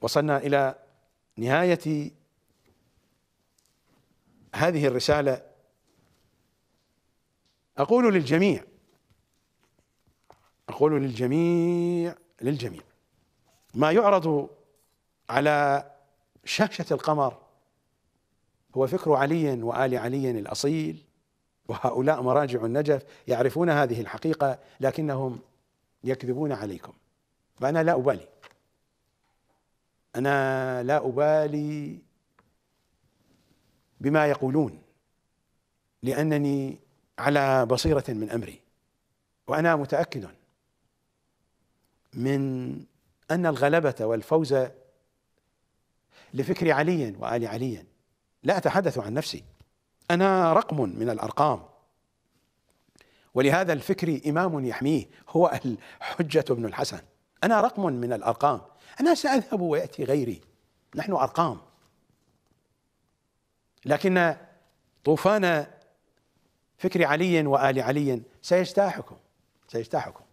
وصلنا الى نهايه هذه الرساله اقول للجميع اقول للجميع للجميع ما يعرض على شاشه القمر هو فكر علي وال علي الاصيل وهؤلاء مراجع النجف يعرفون هذه الحقيقه لكنهم يكذبون عليكم فانا لا ابالي انا لا ابالي بما يقولون لانني على بصيره من امري وانا متاكد من ان الغلبه والفوز لفكر علي وال علي لا اتحدث عن نفسي انا رقم من الارقام ولهذا الفكر امام يحميه هو الحجه بن الحسن انا رقم من الارقام أنا سأذهب ويأتي غيري نحن أرقام لكن طوفان فكر علي وآل علي سيجتاحكم سيجتاحكم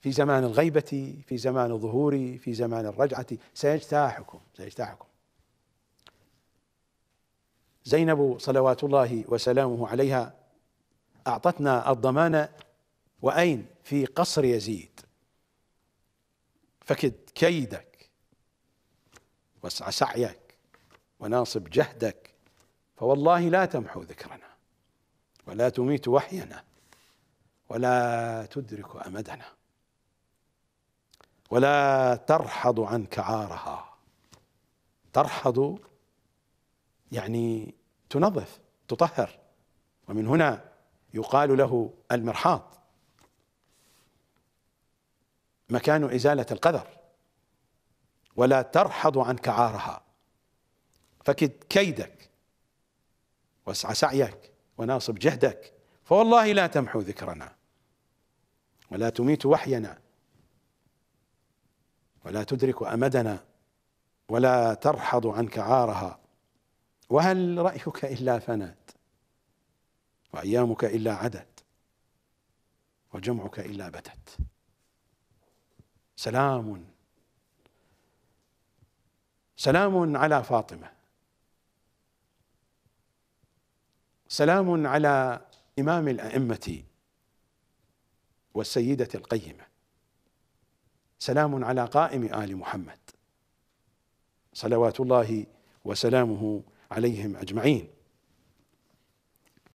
في زمان الغيبة في زمان الظهور في زمان الرجعة سيجتاحكم سيجتاحكم زينب صلوات الله وسلامه عليها أعطتنا الضمان وأين في قصر يزيد فكد كيدك وسع سعيك وناصب جهدك فوالله لا تمحو ذكرنا ولا تميت وحينا ولا تدرك امدنا ولا ترحض عنك عارها ترحض يعني تنظف تطهر ومن هنا يقال له المرحاض مكان إزالة القذر ولا ترحض عنك عارها فكد كيدك واسع سعيك وناصب جهدك فوالله لا تمحو ذكرنا ولا تميت وحينا ولا تدرك أمدنا ولا ترحض عنك عارها وهل رأيك إلا فنات وأيامك إلا عدت وجمعك إلا بتت سلام سلام على فاطمه سلام على امام الائمه والسيده القيمه سلام على قائم ال محمد صلوات الله وسلامه عليهم اجمعين